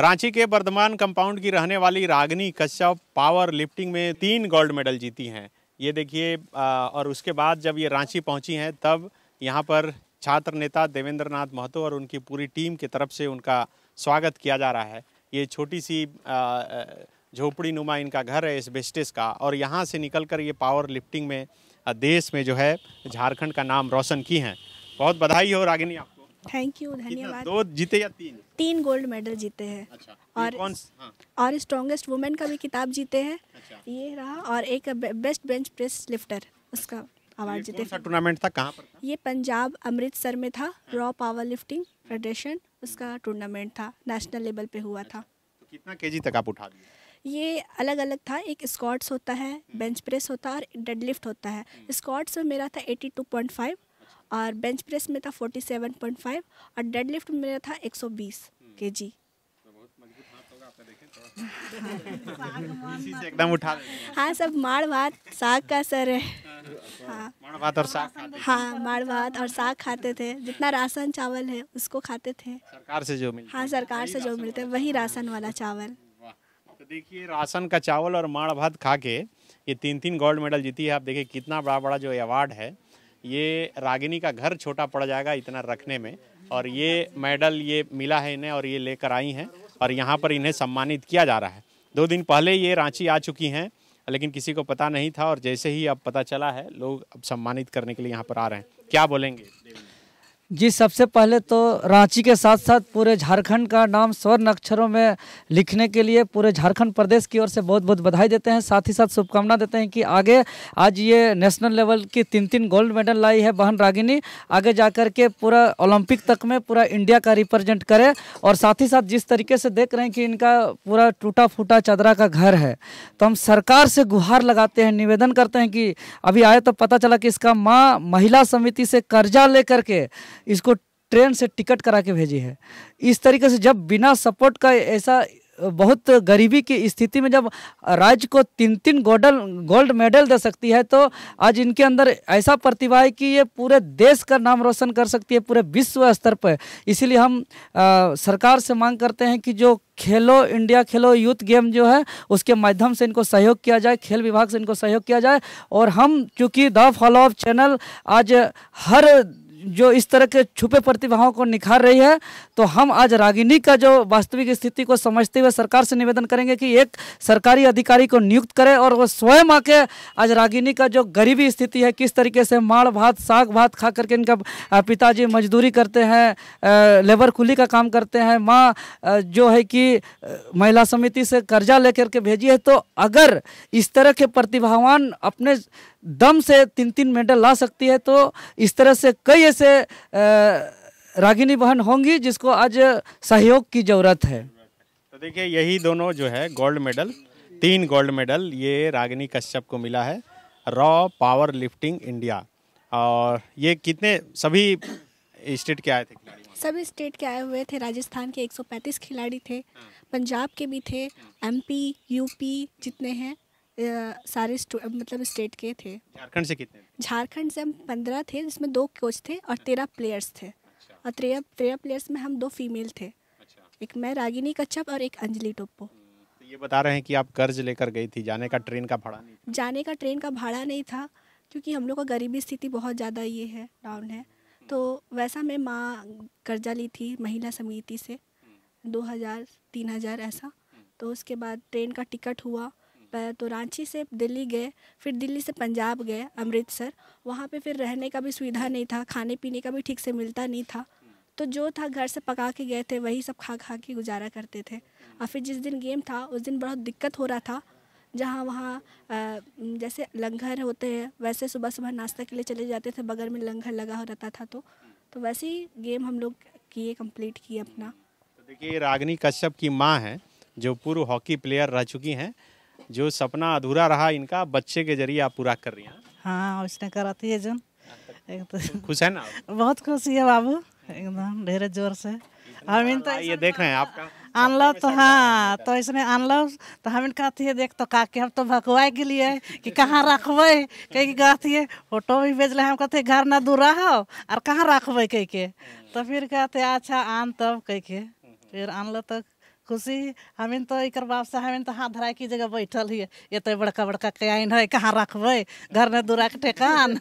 रांची के बर्धमान कंपाउंड की रहने वाली रागनी कश्यप पावर लिफ्टिंग में तीन गोल्ड मेडल जीती हैं ये देखिए और उसके बाद जब ये रांची पहुंची हैं तब यहाँ पर छात्र नेता देवेंद्र नाथ महतो और उनकी पूरी टीम की तरफ से उनका स्वागत किया जा रहा है ये छोटी सी झोपड़ी नुमा इनका घर है इस बेस्टेस का और यहाँ से निकल कर ये पावर लिफ्टिंग में देश में जो है झारखंड का नाम रोशन की हैं बहुत बधाई हो रागिनी आप थैंक यू धन्यवाद दो जीते या तीन तीन गोल्ड मेडल जीते हैं अच्छा, और कौन हाँ। और स्ट्रॉन्गेस्ट वुमेन का भी किताब जीते हैं अच्छा। ये रहा और एक बेस्ट बेंच प्रेस लिफ्टर उसका अवार्ड अच्छा। जीते टूर्नामेंट था कहाँ पर था? ये पंजाब अमृतसर में था रॉ पावर लिफ्टिंग फेडरेशन उसका टूर्नामेंट था नेशनल लेवल पे हुआ था अच्छा। तो कितना के तक आप उठा दिए ये अलग अलग था एक स्कॉट्स होता है बेंच हम्म। प्रेस होता है और डेडलिफ्ट होता है स्कॉट्स हम्म। में मेरा था 82.5 और बेंच प्रेस में था 47.5 और डेड लिफ्ट मेरा था 120 के जी एकदम उठा हाँ सब माड़ भात साग का सर है हाँ भात और साग हाँ माड़ भात और साग खाते थे जितना राशन चावल है उसको खाते थे सरकार से जो मिलता हाँ सरकार से जो मिलते वही राशन वाला चावल तो देखिए राशन का चावल और माड़ भात खा के ये तीन तीन गोल्ड मेडल जीती है आप देखिए कितना बड़ा बड़ा जो अवार्ड है ये रागिनी का घर छोटा पड़ जाएगा इतना रखने में और ये मेडल ये मिला है इन्हें और ये लेकर आई हैं और यहाँ पर इन्हें सम्मानित किया जा रहा है दो दिन पहले ये रांची आ चुकी हैं लेकिन किसी को पता नहीं था और जैसे ही अब पता चला है लोग अब सम्मानित करने के लिए यहाँ पर आ रहे हैं क्या बोलेंगे जी सबसे पहले तो रांची के साथ साथ पूरे झारखंड का नाम स्वर्ण अक्षरों में लिखने के लिए पूरे झारखंड प्रदेश की ओर से बहुत बहुत बधाई देते हैं साथ ही साथ शुभकामना देते हैं कि आगे आज ये नेशनल लेवल की तीन तीन गोल्ड मेडल लाई है बहन रागिनी आगे जा कर के पूरा ओलंपिक तक में पूरा इंडिया का रिप्रेजेंट करे और साथ ही साथ जिस तरीके से देख रहे हैं कि इनका पूरा टूटा फूटा चदरा का घर है तो हम सरकार से गुहार लगाते हैं निवेदन करते हैं कि अभी आए तो पता चला कि इसका माँ महिला समिति से कर्जा ले करके इसको ट्रेन से टिकट करा के भेजी है इस तरीके से जब बिना सपोर्ट का ऐसा बहुत गरीबी की स्थिति में जब राज्य को तीन तीन गोल्डन गोल्ड मेडल दे सकती है तो आज इनके अंदर ऐसा प्रतिभा है कि ये पूरे देश का नाम रोशन कर सकती है पूरे विश्व स्तर पर इसीलिए हम आ, सरकार से मांग करते हैं कि जो खेलो इंडिया खेलो यूथ गेम जो है उसके माध्यम से इनको सहयोग किया जाए खेल विभाग से इनको सहयोग किया जाए और हम चूँकि द फॉलोअप चैनल आज हर जो इस तरह के छुपे प्रतिभाओं को निखार रही है तो हम आज रागिनी का जो वास्तविक स्थिति को समझते हुए सरकार से निवेदन करेंगे कि एक सरकारी अधिकारी को नियुक्त करें और वो स्वयं आके आज रागिनी का जो गरीबी स्थिति है किस तरीके से माड़ भात साग भात खा करके इनका पिताजी मजदूरी करते हैं लेबर कुली का काम करते हैं माँ जो है कि महिला समिति से कर्जा लेकर के भेजी है तो अगर इस तरह के प्रतिभावान अपने दम से तीन तीन मेडल ला सकती है तो इस तरह से कई ऐसे रागिनी बहन होंगी जिसको आज सहयोग की ज़रूरत है तो देखिए यही दोनों जो है गोल्ड मेडल तीन गोल्ड मेडल ये रागिनी कश्यप को मिला है रॉ पावर लिफ्टिंग इंडिया और ये कितने सभी स्टेट के आए थे सभी स्टेट के आए हुए थे राजस्थान के 135 खिलाड़ी थे पंजाब के भी थे एमपी यूपी जितने हैं सारे मतलब स्टेट के थे झारखंड से कितने झारखंड से हम पंद्रह थे जिसमें दो कोच थे और तेरह प्लेयर्स थे अच्छा। और तेरह तेरह प्लेयर्स में हम दो फीमेल थे अच्छा। एक मैं रागिनी कच्छप और एक अंजलि टोपो हम्म, तो ये बता रहे हैं कि आप कर्ज लेकर गई थी जाने का ट्रेन का भाड़ा नहीं जाने का ट्रेन का भाड़ा नहीं था क्योंकि हम लोग का गरीबी स्थिति बहुत ज़्यादा ये है डाउन है हम्म। तो वैसा मैं माँ कर्जा ली थी महिला समिति से हम्म। दो हज़ार तीन हज़ार ऐसा तो उसके बाद ट्रेन का टिकट हुआ तो रांची से दिल्ली गए फिर दिल्ली से पंजाब गए अमृतसर वहाँ पे फिर रहने का भी सुविधा नहीं था खाने पीने का भी ठीक से मिलता नहीं था तो जो था घर से पका के गए थे वही सब खा खा के गुजारा करते थे और फिर जिस दिन गेम था उस दिन बहुत दिक्कत हो रहा था जहाँ वहाँ जैसे लंगर होते हैं वैसे सुबह सुबह नाश्ता के लिए चले जाते थे बगल में लंगर लगा हो रहता था तो तो वैसे ही गेम हम लोग किए कंप्लीट किए अपना तो देखिए रागनी कश्यप की माँ हैं जो पूर्व हॉकी प्लेयर रह चुकी हैं जो सपना अधूरा रहा इनका बच्चे के जरिए आप पूरा कर रही हैं हाँ उसने कराती है जन तो खुश है ना बहुत खुशी है बाबू एकदम ढेर जोर से हम तो ये देख रहे हैं आपका आनलो तो हाँ तो इसने आनलो तो हम कहती है देख तो का के हम तो भगवाए के लिए कि कहाँ रखब कह के कहती है फोटो भी भेज ले हम कहते घर ना दूर रहो और कहाँ रखब कह के तो फिर कहते अच्छा आन तब कह के हम्म, हम्म। फिर आनलो तो खुशी हमें तो एक बाप से हमें तो हाथ धरा की जगह बैठल ही ये तो बड़का बड़का कैन है कहाँ रखबे घर में दूरा के ठेकान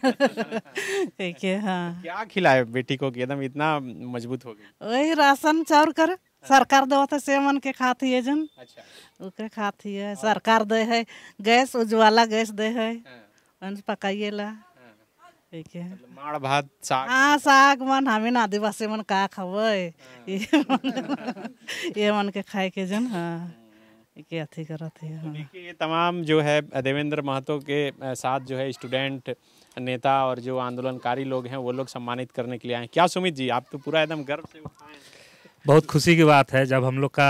ठीक है हाँ तो क्या खिलाए बेटी को एकदम इतना मजबूत हो गया वही राशन चाउर कर सरकार दे है सेमन के खाती है जन अच्छा ओके खाती है सरकार दे है गैस उज्वाला गैस दे है हाँ। पकाइए ला आदिवासी मन का खब ये मन के खाए के जन हाँ के अथी कर है हाँ। देखिए तमाम जो है देवेंद्र महतो के साथ जो है स्टूडेंट नेता और जो आंदोलनकारी लोग हैं वो लोग सम्मानित करने के लिए आए हैं क्या सुमित जी आप तो पूरा एकदम गर्व से बहुत खुशी की बात है जब हम लोग का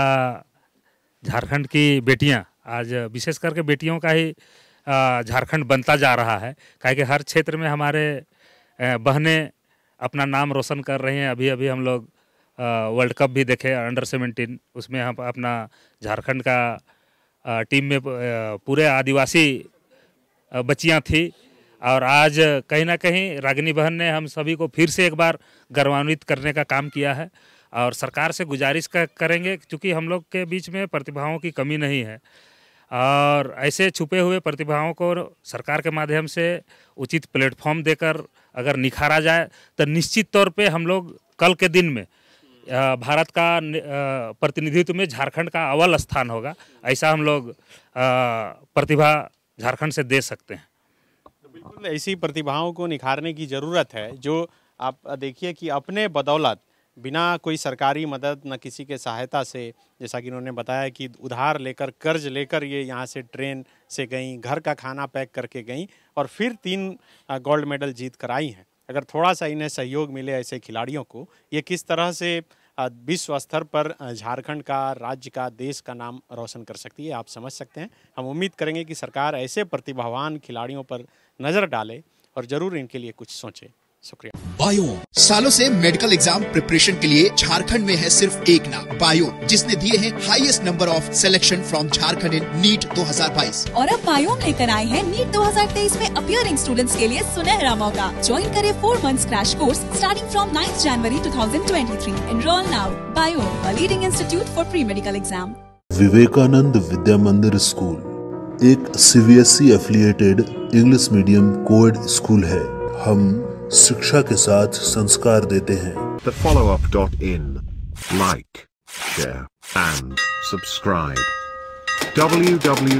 झारखंड की बेटियां आज विशेष करके बेटियों का ही झारखंड बनता जा रहा है कहे कि हर क्षेत्र में हमारे बहनें अपना नाम रोशन कर रही हैं अभी अभी हम लोग वर्ल्ड कप भी देखे अंडर सेवेंटीन उसमें हम अपना झारखंड का टीम में पूरे आदिवासी बच्चियां थी और आज कहीं ना कहीं रागिनी बहन ने हम सभी को फिर से एक बार गौरवान्वित करने का काम किया है और सरकार से गुजारिश करेंगे क्योंकि हम लोग के बीच में प्रतिभाओं की कमी नहीं है और ऐसे छुपे हुए प्रतिभाओं को सरकार के माध्यम से उचित प्लेटफॉर्म देकर अगर निखारा जाए तो निश्चित तौर पे हम लोग कल के दिन में भारत का प्रतिनिधित्व में झारखंड का अव्वल स्थान होगा ऐसा हम लोग प्रतिभा झारखंड से दे सकते हैं बिल्कुल ऐसी प्रतिभाओं को निखारने की ज़रूरत है जो आप देखिए कि अपने बदौलत बिना कोई सरकारी मदद न किसी के सहायता से जैसा कि उन्होंने बताया कि उधार लेकर कर्ज लेकर ये यहाँ से ट्रेन से गई घर का खाना पैक करके गई और फिर तीन गोल्ड मेडल जीत कर आई हैं अगर थोड़ा सा इन्हें सहयोग मिले ऐसे खिलाड़ियों को ये किस तरह से विश्व स्तर पर झारखंड का राज्य का देश का नाम रोशन कर सकती है आप समझ सकते हैं हम उम्मीद करेंगे कि सरकार ऐसे प्रतिभावान खिलाड़ियों पर नज़र डाले और ज़रूर इनके लिए कुछ सोचे शुक्रिया बायो सालों से मेडिकल एग्जाम प्रिपरेशन के लिए झारखंड में है सिर्फ एक नाम बायो जिसने दिए हैं highest number of selection from Jharkhand in NEET 2022 और अब बायो लेकर आए हैं नीट 2023 में अपियरिंग स्टूडेंट्स के लिए सुनहरा मौका ज्वाइन करें four months crash course starting from ninth January two three enrol now bio leading institute for pre medical exam Vivekananda Vidya Mandir school एक C E affiliated English medium coed school है हम शिक्षा के साथ संस्कार देते हैं the follow up dot in like share and subscribe www